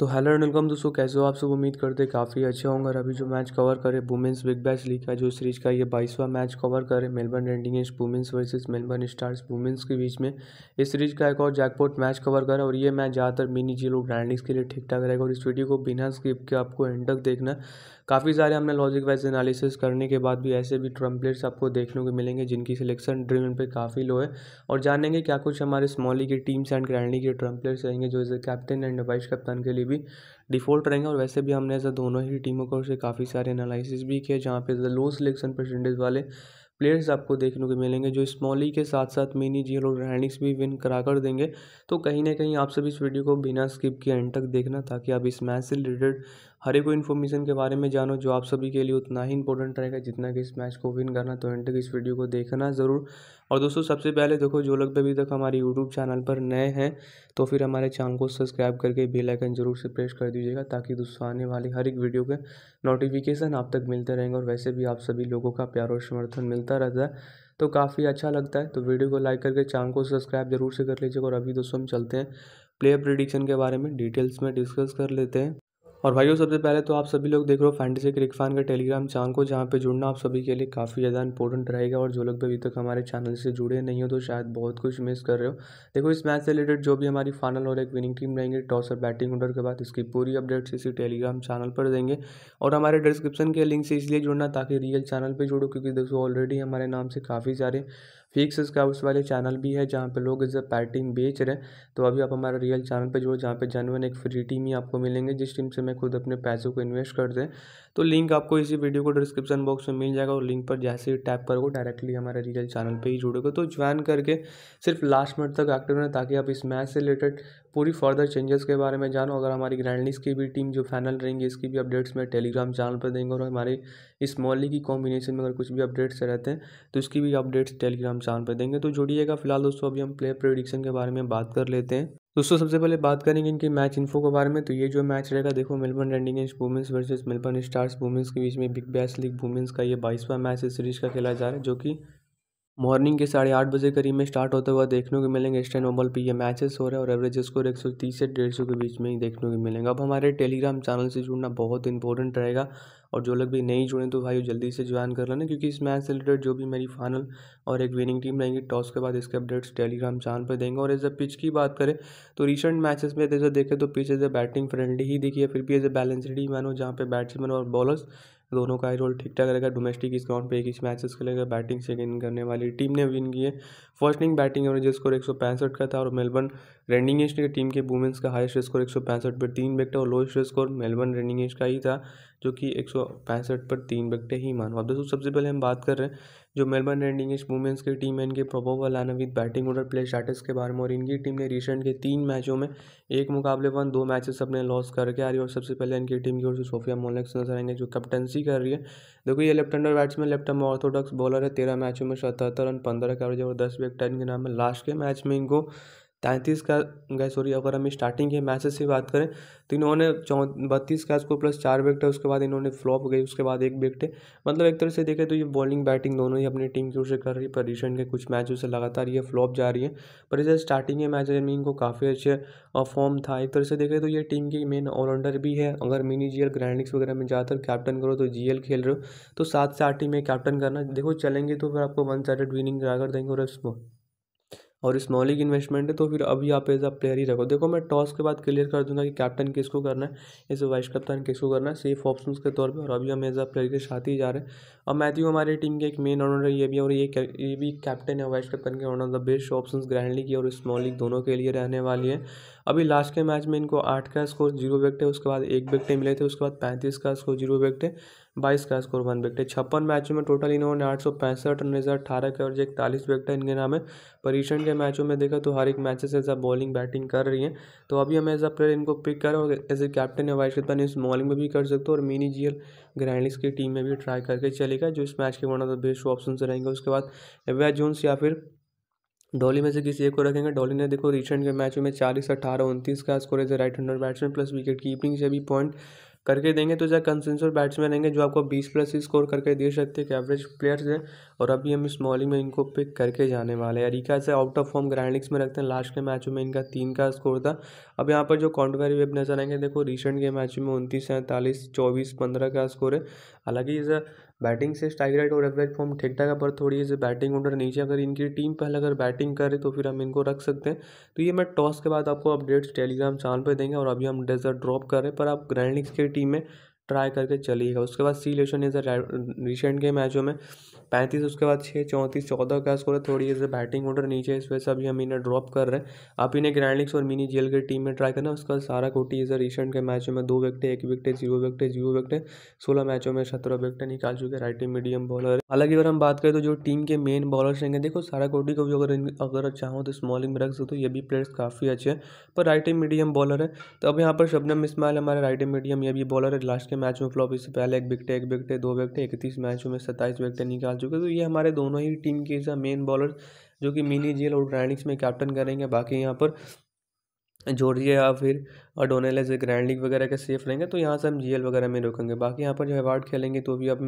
तो hello and welcome दोस्तों कैसे हो आप सब उम्मीद करते काफ़ी अच्छे होंगे और अभी जो मैच कवर करें वुमेंस बिग बैश लीग का जो सीरीज का ये बाईसवां मैच कवर करे मेलबर्न रेंडिंग women's versus Melbourne Stars women's के बीच में इस सीरीज का एक और जैकपॉट मैच कवर करें और ये मैच ज़्यादातर मिनी जी लोग ग्रैंडिंग्स के लिए ठीक ठाक रहेगा और इस वीडियो को बिना स्किप के आपको एंड तक देखना काफ़ी सारे हमने लॉजिक वाइज एनालिसिस करने के बाद भी ऐसे भी प्लेयर्स आपको देखने को मिलेंगे जिनकी सिलेक्शन ड्रीम पे काफ़ी लो है और जानेंगे क्या कुछ हमारे स्मॉली की टीम्स एंड ग्रैंडी के प्लेयर्स रहेंगे जो एज कैप्टन एंड वाइस कप्तान के लिए भी डिफॉल्ट रहेंगे और वैसे भी हमने ऐसा दोनों ही टीमों को से काफ़ी सारे एनालिसिस भी किए जहाँ पे लो सिलेक्शन परसेंटेज वाले प्लेयर्स आपको देखने को मिलेंगे जो स्मॉली के साथ साथ मिनी जीएल और रैनिक्स भी विन करा कर देंगे तो कहीं ना कहीं आप सभी इस वीडियो को बिना स्किप किए एंड तक देखना ताकि आप इस मैच से रिलेटेड हर एक इन्फॉर्मेशन के बारे में जानो जो आप सभी के लिए उतना ही इंपॉर्टेंट रहेगा जितना कि इस मैच को विन करना तो एंड तक इस वीडियो को देखना ज़रूर और दोस्तों सबसे पहले देखो जो लोग अभी तक हमारे यूट्यूब चैनल पर नए हैं तो फिर हमारे चैनल को सब्सक्राइब करके बेल आइकन जरूर से प्रेस कर दीजिएगा ताकि दोस्तों आने वाली हर एक वीडियो के नोटिफिकेशन आप तक मिलते रहेंगे और वैसे भी आप सभी लोगों का प्यार और समर्थन मिलता रहता है तो काफ़ी अच्छा लगता है तो वीडियो को लाइक करके चैनल को सब्सक्राइब जरूर से कर लीजिएगा और अभी दोस्तों हम चलते हैं प्लेयर प्रिडिक्शन के बारे में डिटेल्स में डिस्कस कर लेते हैं और भाइयों सबसे पहले तो आप सभी लोग देख रहे हो फैंटेसी क्रिक फैन का टेलीग्राम चैनल को जहाँ पे जुड़ना आप सभी के लिए काफ़ी ज़्यादा इंपॉर्टेंट रहेगा और जो लोग भी अभी तक हमारे चैनल से जुड़े नहीं हो तो शायद बहुत कुछ मिस कर रहे हो देखो इस मैच से रिलेटेड जो भी हमारी फाइनल और एक विनिंग टीम रहेंगे टॉस और बैटिंग ऑर्डर के बाद इसकी पूरी अपडेट्स इसी टेलीग्राम चैनल पर देंगे और हमारे डिस्क्रिप्शन के लिंक से इसलिए जुड़ना ताकि रियल चैनल पर जुड़ो क्योंकि दोस्तों ऑलरेडी हमारे नाम से काफ़ी सारे फिक्स स्काउट्स वाले चैनल भी है जहाँ पे लोग एज पैटिंग बेच रहे हैं तो अभी आप हमारा रियल चैनल पे जो जहाँ पे जेनवन एक फ्री टीम ही आपको मिलेंगे जिस टीम से मैं खुद अपने पैसों को इन्वेस्ट कर दें तो लिंक आपको इसी वीडियो को डिस्क्रिप्शन बॉक्स में मिल जाएगा और लिंक पर जैसे ही टैप करोगे डायरेक्टली हमारे रियल चैनल पर ही जुड़ेगा तो ज्वाइन करके सिर्फ लास्ट मिनट तक एक्टिव रहें ताकि आप इस मैच से रिलेटेड पूरी फर्दर चेंजेस के बारे में जानो अगर हमारी ग्रैंडलीस की भी टीम जो फाइनल रहेंगी इसकी भी अपडेट्स मैं टेलीग्राम चैनल पर देंगे और हमारी इस स्मॉल की कॉम्बिनेशन में अगर कुछ भी अपडेट्स रहते हैं तो उसकी भी अपडेट्स टेलीग्राम चैनल पर देंगे तो जुड़िएगा फिलहाल दोस्तों अभी हम प्लेयर प्रोडिक्शन के बारे में बात कर लेते हैं दोस्तों सबसे पहले बात करेंगे इनके मैच इन्फो के बारे में तो ये जो मैच रहेगा देखो मेलबर्न रेंडिंग women's versus Melbourne Stars women's के बीच में बिग बैस लीग वुमेंस का ये बाईसवां मैच इस सीरीज का खेला जा रहा है जो कि मॉर्निंग के साढ़े आठ बजे करीब में स्टार्ट होते हुआ देखने को मिलेंगे इंस्टेंट ओबल पर ये मैचेस हो रहे हैं और एवरेज स्कोर एक सौ तीस से डेढ़ सौ के बीच में ही देखने को मिलेंगे अब हमारे टेलीग्राम चैनल से जुड़ना बहुत इंपॉर्टेंट रहेगा और जो लोग भी नहीं जुड़े तो भाई जल्दी से ज्वाइन कर लेना क्योंकि इस मैच से रिलेटेड जो भी मेरी फाइनल और एक विनिंग टीम रहेंगी टॉस तो के बाद इसके अपडेट्स टेलीग्राम चैनल पर देंगे और एज अ पिच की बात करें तो रिसेंट मैचेस में जैसे देखें तो pitch as a batting friendly ही देखिए फिर भी एज ए बैलेंसड ही मैन हो जहाँ पे बैट्समैन और बॉलर्स दोनों का ही रोल ठीक ठाक रहेगा डोमेस्टिक इस ग्राउंड पे इक्कीस मैचेस खेलेगा बैटिंग सेकेंड करने वाली टीम ने विन की है first innings batting average score एक का था और मेलबर्न रनिंग टीम के वुमेंस का हाईस्ट स्कोर एक सौ पर तीन विकेट और लोएस्ट स्कोर मेलबर्न रनिंग का ही था जो कि एक सौ पैंसठ पर तीन विकटें ही हुआ दोस्तों सबसे पहले हम बात कर रहे हैं जो मेलबर्न एंड इंग्लिश वुमेंस की टीम है इनके लाना with batting order play starters के बारे में और इनकी टीम ने रिसेंट के तीन मैचों में एक मुकाबले वन दो मैचेस अपने लॉस करके आ रही है और सबसे पहले इनकी टीम की ओर से सोफिया मोलेक्स नजर आएंगे जो कैप्टनसी कर रही है देखो ये left hander batsman left hand orthodox bowler है तेरह मैचों में सतहत्तर रन पंद्रह का एवरेज और दस विकेट इनके नाम है लास्ट के मैच में इनको तैंतीस का गए सॉरी अगर हम स्टार्टिंग के मैचेस की बात करें तो इन्होंने चौ बत्तीस का स्कोर प्लस चार विकेट है उसके बाद इन्होंने फ्लॉप गई उसके बाद एक विकेट मतलब एक तरह से देखें तो ये बॉलिंग बैटिंग दोनों ही अपनी टीम की ओर से कर रही है पर रिसेंट के कुछ मैचों से लगातार ये फ्लॉप जा रही है पर इसे स्टार्टिंग के मैच मीन को काफ़ी अच्छे फॉर्म था एक तरह से देखें तो ये टीम की मेन ऑलराउंडर भी है अगर मिनी जी एल ग्रैंडिक्स वगैरह में ज़्यादातर कैप्टन करो तो जी खेल रहे हो तो सात से आठ टीम में कैप्टन करना देखो चलेंगे तो फिर आपको वन साइड विनिंग करा देंगे और और स्मॉल लीग इन्वेस्टमेंट है तो फिर अभी आप एज अ प्लेयर ही रखो देखो मैं टॉस के बाद क्लियर कर दूंगा कि कैप्टन किसको करना है इसे वाइस कप्तान किसको करना है सेफ ऑप्शन के तौर पर और अभी हम एज अ प्लेयर के साथ ही जा रहे हैं अब मैथ्यू हमारी टीम के एक मेन ऑनर है ये भी और ये ये भी कैप्टन है वाइस कप्तान के one of the best option grand league और स्मॉल लीग दोनों के लिए रहने वाली है अभी लास्ट के मैच में इनको आठ का स्कोर जीरो विकेट है उसके बाद एक विकेट मिले थे उसके बाद पैंतीस का स्कोर जीरो विकेट है बाईस का स्कोर वन विकेट है छप्पन मैचों में टोटल इन्होंने आठ सौ पैंसठ रन रिजल्ट अठारह के और जो इकतालीस विकेट है इनके नाम है परीक्षण के मैचों में देखा तो हर एक मैच से ऐसा बॉलिंग बैटिंग कर रही है तो अभी हम ऐसा प्लेयर इनको पिक कर और एज ए कैप्टन या वाइस कैप्टन इस बॉलिंग में भी कर सकते हो और मिनी जी एल की टीम में भी ट्राई करके चलेगा जो इस मैच के one of the best option रहेंगे उसके बाद एवया जोन्स या फिर डॉली में से किसी एक को रखेंगे डॉली ने देखो रिसेंट के मैचों में चालीस अट्ठारह उनतीस का score as a right hander batsman plus wicket keeping से भी पॉइंट करके देंगे तो जो कंसेंसर बैट्समैन रहेंगे जो आपको बीस प्लस ही स्कोर करके दे सकते हैं कि एवरेज प्लेयर्स हैं और अभी हम इस मॉलिंग में इनको पिक करके जाने वाले हैं अरिका से आउट ऑफ फॉर्म ग्रैंडिक्स में रखते हैं लास्ट के मैचों में इनका तीन का स्कोर था अब यहाँ पर जो कॉन्ट्रोवरी वेब नजर आएंगे देखो रिसेंट के मैच में उनतीस सैंतालीस चौबीस पंद्रह का स्कोर है हालांकि इस बैटिंग से स्ट्राइक राइट और एवरेज फॉर्म ठीक ठाक है पर थोड़ी सी बैटिंग ऑर्डर नीचे अगर इनकी टीम पहले अगर बैटिंग करे तो फिर हम इनको रख सकते हैं तो ये मैं टॉस के बाद आपको अपडेट्स टेलीग्राम चैनल पर देंगे और अभी हम डेजर्ट ड्रॉप करें पर आप ग्रैंड लीग्स की टीम में ट्राई करके चलिएगा उसके बाद सी लेशन इज रिसेंट के मैचों में पैंतीस उसके बाद छः चौंतीस चौदह का स्कोर है थोड़ी जैसे बैटिंग ऑर्डर नीचे इस वजह से अभी हम इन्हें ड्रॉप कर रहे हैं आप इन्हें ग्रैंडलिक्स और मिनी जेल की टीम में ट्राई करना उसका सारा कोटी जैसे रिसेंट के मैचों में दो विकटे एक विकटे जीरो विकटे जीरो विकटे सोलह मैचों में सत्रह विकटे निकाल चुके हैं राइट मीडियम बॉलर हालांकि अगर हम बात करें तो जो टीम के मेन बॉलर रहेंगे देखो सारा कोटी को भी अगर अगर चाहो तो स्मॉलिंग में रख सकते हो ये भी प्लेयर्स काफ़ी अच्छे हैं पर राइट मीडियम बॉलर है तो अब यहाँ पर शबनम इसमाइल हमारे राइट मीडियम ये भी बॉलर है लास्ट के मैच में फ्लॉप इससे पहले एक विकटे एक विकटे दो विकटे इकतीस मैचों में सत्ताईस विकटे निकाल चुके हैं तो ये हमारे दोनों ही टीम के मेन बॉलर जो कि मिनी जेल और ग्रैंडिक्स में कैप्टन करेंगे बाकी यहाँ पर जोड़िए या फिर डोनेल से ग्रैंड लीग वगैरह के सेफ रहेंगे तो यहाँ से हम जीएल वगैरह में रोकेंगे बाकी यहाँ पर जो अवार्ड खेलेंगे तो भी अब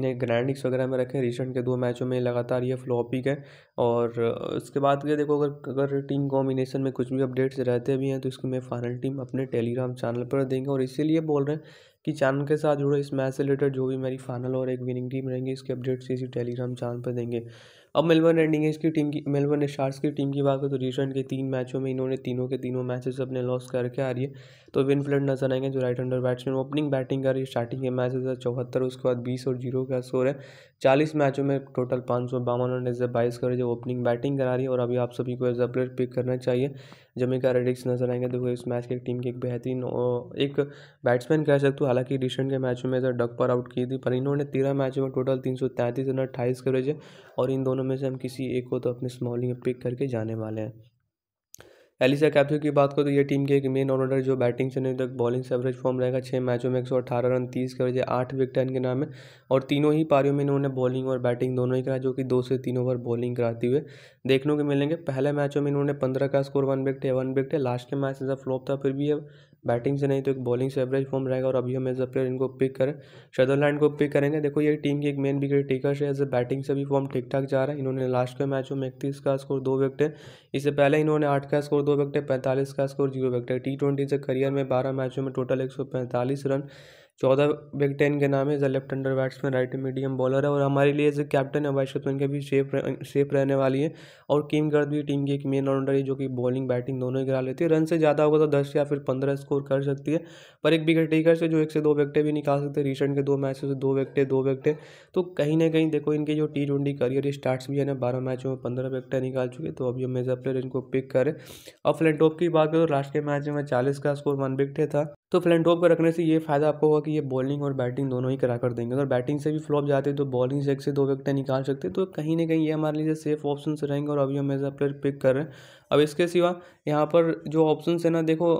इन्हें ग्रैंड लीग्स वगैरह में रखें रिसेंट के दो मैचों में लगातार ये फ्लॉप ही और उसके बाद ये देखो अगर अगर टीम कॉम्बिनेशन में कुछ भी अपडेट्स रहते भी हैं तो इसको मैं फाइनल टीम अपने टेलीग्राम चैनल पर देंगे और इसीलिए बोल रहे हैं कि चैनल के साथ जुड़े इस मैच से रिलेटेड जो भी मेरी फाइनल और एक विनिंग टीम रहेंगी इसके अपडेट्स इसी टेलीग्राम चैनल पर देंगे अब मेलबर्न एंडिंग की टीम की मेलबर्न स्टार्स की टीम की बात करें तो रिसेंट के तीन मैचों में इन्होंने तीनों के तीनों मैचेस अपने लॉस करके आ रही है तो विन फ्लड नजर आएंगे जो right hander batsman opening batting कर रही है स्टार्टिंग के मैच है चौहत्तर उसके बाद बीस और जीरो का स्कोर है चालीस मैचों में टोटल पाँच सौ बावन रन एज बाईस कर जो ओपनिंग बैटिंग करा रही है और अभी आप सभी को एज अ प्लेयर पिक करना चाहिए जमेका रेडिक्स नजर आएंगे देखो इस मैच की टीम के एक बेहतरीन एक बैट्समैन कह सकते हो हालांकि रिसेंट के मैचों में एज डक पर आउट की थी पर इन्होंने तेरह मैचों में टोटल तीन सौ तैंतीस रन अट्ठाईस करे और इन दोनों में से हम किसी एक को तो अपने स्मॉलिंग पिक करके जाने वाले हैं एलिसा कैप्थ्यू की बात करो तो ये टीम के एक मेन ऑलराउंडर जो बैटिंग से नहीं तक बॉलिंग से एवरेज फॉर्म रहेगा छः मैचों में एक सौ अठारह रन तीस के वजह आठ विकेट इनके नाम है और तीनों ही पारियों में इन्होंने बॉलिंग और बैटिंग दोनों ही कराया जो कि दो से तीन ओवर बॉलिंग कराते हुए देखने को मिलेंगे पहले मैचों में इन्होंने पंद्रह का स्कोर वन विकेट है वन विकेट है लास्ट के मैच ऐसा फ्लॉप था फिर भी बैटिंग से नहीं तो एक बॉलिंग से एवरेज फॉर्म रहेगा और अभी हम एज अ प्लेयर इनको पिक करें शदरलैंड को पिक करेंगे देखो ये टीम की एक मेन विकेट टेकर है एज ए बैटिंग से भी फॉर्म ठीक ठाक जा रहा है इन्होंने लास्ट के मैचों में इकतीस का स्कोर दो विकेटें इससे पहले इन्होंने आठ का स्कोर दो विकेटें पैंतालीस का स्कोर जीरो है टी ट्वेंटी से करियर में बारह मैचों में टोटल एक रन चौदह बिग टेन के नाम है is left hander batsman right medium bowler है और हमारे लिए जो कैप्टन है वाइस के भी सेफ सेफ रहने वाली है और किम गर्द भी टीम की एक मेन ऑलराउंडर है जो कि बॉलिंग बैटिंग दोनों ही गिरा लेती है रन से ज़्यादा होगा तो दस या फिर पंद्रह स्कोर कर सकती है पर एक विकेट टीकर से जो एक से दो विकटें भी निकाल सकते हैं रिसेंट के दो मैचों से दो विकटें दो विकटें तो कहीं ना कहीं देखो इनके जो टी ट्वेंटी करियर स्टार्ट्स भी है ना बारह मैचों में पंद्रह विकटें निकाल चुके तो अब ये मेजर प्लेयर इनको पिक करें और फ्लैंटॉप की बात करें तो लास्ट के मैच में चालीस का स्कोर वन विकटे था तो फ्लैंटॉप पर रखने से ये फ़ायदा आपको होगा कि ये बॉलिंग और बैटिंग दोनों ही करा कर देंगे अगर बैटिंग से भी फ्लॉप जाते हैं तो बॉलिंग से एक से दो व्यक्ति निकाल सकते तो कहीं ना कहीं ये हमारे लिए सेफ ऑप्शन रहेंगे और अभी हम एज अ प्लेयर पिक कर रहे हैं अब इसके सिवा यहाँ पर जो ऑप्शन है ना देखो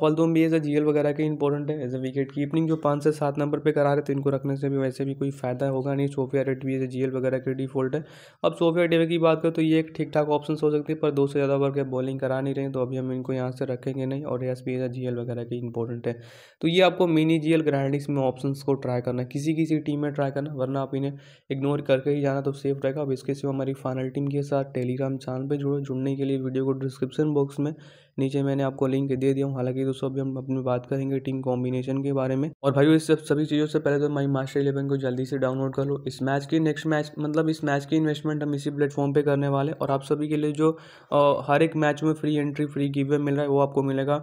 फॉलदूम तो भी एज जी एल वगैरह के इंपॉर्टेंट है एज ए विकेट कीपिंग जो पाँच से सात नंबर पे करा रहे थे इनको रखने से भी वैसे भी कोई फायदा होगा नहीं सोफिया रेट भी एज अ जीएल वगैरह के डिफॉल्ट है अब सोफिया डेवे की बात करें तो ये एक ठीक ठाक ऑप्शन हो सकती है पर दो से ज़्यादा ओवर के बॉलिंग करा नहीं रहे तो अभी हम इनको यहाँ से रखेंगे नहीं और S P as a G वगैरह के इंपॉर्टेंट है तो ये आपको मिनी जी एल ग्राइंडिंग्स में ऑप्शन को ट्राई करना किसी किसी टीम में ट्राई करना वरना आप इन्हें इग्नोर करके ही जाना तो सेफ रहेगा अब इसके सिवा हमारी फाइनल टीम के साथ टेलीग्राम चैनल पर जुड़ो जुड़ने के लिए वीडियो को डिस्क्रिप्शन बॉक्स में नीचे मैंने आपको लिंक दे दिया हूँ हालांकि दोस्तों अभी हम अपनी बात करेंगे टीम कॉम्बिनेशन के बारे में और भाई इस सभी चीज़ों से पहले तो माई मास्टर इलेवन को जल्दी से डाउनलोड कर लो इस मैच की नेक्स्ट मैच मतलब इस मैच की इन्वेस्टमेंट हम इसी प्लेटफॉर्म पर करने वाले और आप सभी के लिए जो हर एक मैच में फ्री एंट्री फ्री गिवे मिल रहा है वो आपको मिलेगा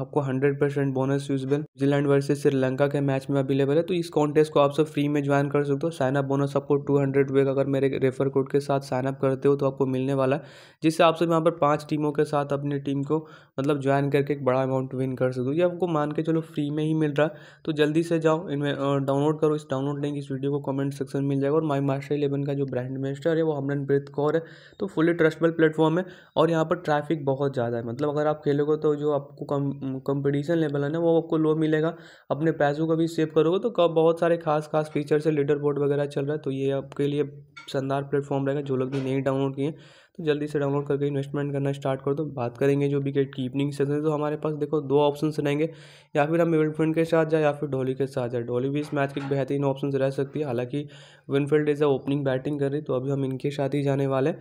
आपको hundred percent bonus usable New Zealand versus Sri Lanka के मैच में अवेलेबल है तो इस कॉन्टेस्ट को आप सब फ्री में ज्वाइन कर सकते हो साइन अप बोनस आपको टू हंड्रेड रुपये का अगर मेरे रेफर कोड के साथ साइनअप करते हो तो आपको मिलने वाला है जिससे आप सब यहाँ पर पांच टीमों के साथ अपनी टीम को को मतलब ज्वाइन करके एक बड़ा अमाउंट विन कर सकते हो ये आपको मान के चलो फ्री में ही मिल रहा है तो जल्दी से जाओ इनमें डाउनलोड करो इस डाउनलोड लिंक इस वीडियो को कमेंट सेक्शन मिल जाएगा और माई मास्टर इलेवन का जो ब्रांड मिनिस्टर है वो हमरनप्रीत कौर है तो फुली ट्रस्टबल प्लेटफॉर्म है और यहाँ पर ट्रैफिक बहुत ज़्यादा है मतलब अगर आप खेलोगे तो जो आपको कम कंपटीशन लेवल है ना वो आपको लो मिलेगा अपने पैसों का भी सेव करोगे तो बहुत सारे खास खास फीचर्स है लीडर बोर्ड वगैरह चल रहा है तो ये आपके लिए शानदार प्लेटफॉर्म रहेगा जो लोग भी नहीं डाउनलोड किए तो जल्दी से डाउनलोड करके इन्वेस्टमेंट करना स्टार्ट कर दो बात करेंगे जो विकेट कीपनिंग से तो हमारे पास देखो दो ऑप्शन रहेंगे या फिर हम विनफील्ड के साथ जाए या फिर डोली के साथ जाए डोली भी इस मैच की बेहतरीन ऑप्शन रह सकती है हालांकि Winfield is a opening batting कर रही तो अभी हम इनके साथ ही जाने वाले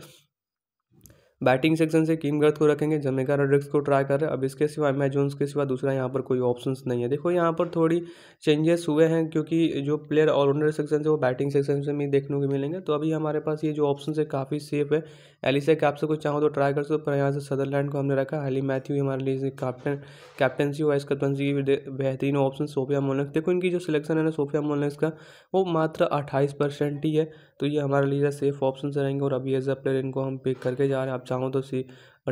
बैटिंग सेक्शन से किंग गर्थ को रखेंगे जमेका रोड्रिक्स को ट्राई कर रहे हैं अब इसके सिवा मैं जोन्स के सिवा दूसरा यहाँ पर कोई ऑप्शन नहीं है देखो यहाँ पर थोड़ी चेंजेस हुए हैं क्योंकि जो प्लेयर ऑलराउंडर सेक्शन से वो बैटिंग सेक्शन से भी देखने को मिलेंगे तो अभी हमारे पास ये जो ऑप्शन है काफ़ी सेफ है एलिसा कैप से कुछ चाहो तो ट्राई कर सकते पर यहाँ से सदरलैंड को हमने रखा हैली मैथ्यू हमारे लिए कैप्टन कैप्टनसी वाइस कैप्टनसी की बेहतरीन ऑप्शन सोफिया मोनक्स देखो इनकी जो सिलेक्शन है ना सोफिया मोनक्स का वो मात्र अट्ठाईस परसेंट ही है तो ये हमारे लिए सेफ ऑप्शन से रहेंगे और अभी एज अ प्लेयर इनको हम पिक करके जा रहे हैं आप चाहो तो सी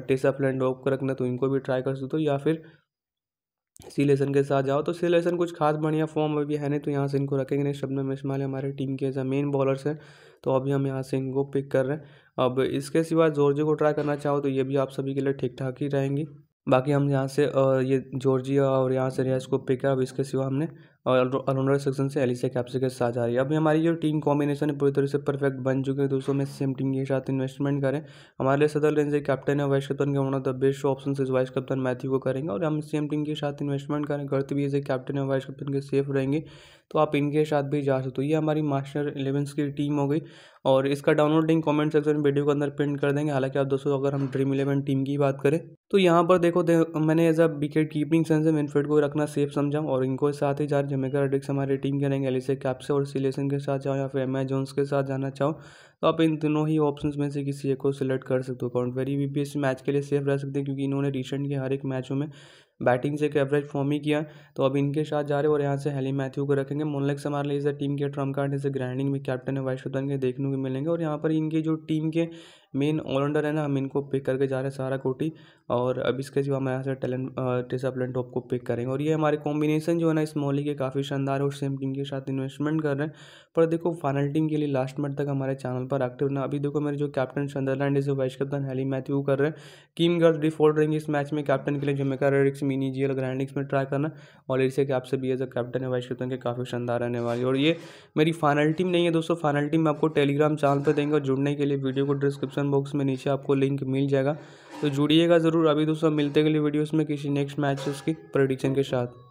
टेसा प्लेन डॉप कर रखना तो इनको भी ट्राई कर सकते हो या फिर सी लेसन के साथ जाओ तो सी लेसन कुछ खास बढ़िया फॉर्म अभी है नहीं तो यहाँ से इनको रखेंगे नहीं शबनम इस्माइल हमारे टीम के एज अ मेन बॉलर्स हैं तो अभी हम यहाँ से इनको पिक कर रहे हैं अब इसके सिवा जॉर्जी को ट्राई करना चाहो तो ये भी आप सभी के लिए ठीक ठाक ही रहेंगी बाकी हम यहाँ से ये जॉर्जिया और यहाँ से रियाज को पिक कर अब इसके सिवा हमने और ऑलराउंडर सेक्शन से एलिसा कैप्स के साथ आ रही है अभी हमारी जो टीम कॉम्बिनेशन है पूरी तरह से परफेक्ट बन चुके हैं दोस्तों में सेम टीम के साथ इन्वेस्टमेंट करें हमारे लिए सदर लेंस कैप्टन है वाइस कप्तान वन होना द बेस्ट ऑप्शन इस वाइस कप्तान मैथ्यू को करेंगे और हम सेम टीम के साथ इन्वेस्टमेंट करें करते भी एज कैप्टन है वाइस कप्तान के सेफ रहेंगे तो आप इनके साथ भी जा सकते हो ये हमारी मास्टर इलेवेंस की टीम हो गई और इसका डाउनलोड लिंक कमेंट सेक्शन में वीडियो के अंदर प्रिंट कर देंगे हालांकि आप दोस्तों अगर हम ड्रीम इलेवन टीम की बात करें तो यहाँ पर देखो दे, मैंने as a wicket keeping sense में इनफेड को रखना सेफ समझा और इनको साथ ही जा मेकर एडिक्स हमारी टीम रहेंगे एलिसे कैप्स और सिलेशन के साथ जाओ या फिर एम के साथ जाना चाहो तो आप इन दोनों ही ऑप्शंस में से किसी एक को सिलेक्ट कर सकते हो काउंट वेरी वी पी मैच के लिए सेफ रह सकते हैं क्योंकि इन्होंने रिसेंट के हर एक मैचों में बैटिंग से एक एवरेज फॉर्म ही किया तो अब इनके साथ जा रहे और यहाँ से हेली मैथ्यू को रखेंगे मोनलेक्स हमारे लिए इस टीम के ट्रम्प कार्ड इसे ग्रैंडिंग में कैप्टन है वाइस के देखने को मिलेंगे और यहाँ पर इनके जो टीम के मेन ऑलराउंडर है ना हम इनको पिक करके जा रहे हैं सारा कोटी और अब इसके सिवा हम यहाँ से टैलेंट टेसा टॉप को पिक करेंगे और ये हमारे कॉम्बिनेशन जो है ना इस मॉली के काफ़ी शानदार और सेम टीम के साथ इन्वेस्टमेंट कर रहे हैं पर देखो फाइनल टीम के लिए लास्ट मिनट तक हमारे चैनल पर एक्टिव ना अभी देखो मेरे जो कैप्टन सदरलैंड इसे वाइस कैप्टन हैली मैथ्यू कर रहे हैं किम गर्ल डिफॉल्ट रहेंगे इस मैच में कैप्टन के लिए जमेका रेडिक्स मिनी जी एल ग्रैंडिक्स में ट्राई करना और इसे कैप से भी एज अ कैप्टन है वाइस कैप्टन के काफ़ी शानदार रहने वाली और ये मेरी फाइनल टीम नहीं है दोस्तों फाइनल टीम आपको टेलीग्राम चैनल पर देंगे और जुड़ने के लिए वीडियो को डिस्क्रिप्शन डिस्क्रिप्शन बॉक्स में नीचे आपको लिंक मिल जाएगा तो जुड़िएगा ज़रूर अभी दोस्तों मिलते अगली वीडियोस में किसी नेक्स्ट मैचेस की प्रडिक्शन के साथ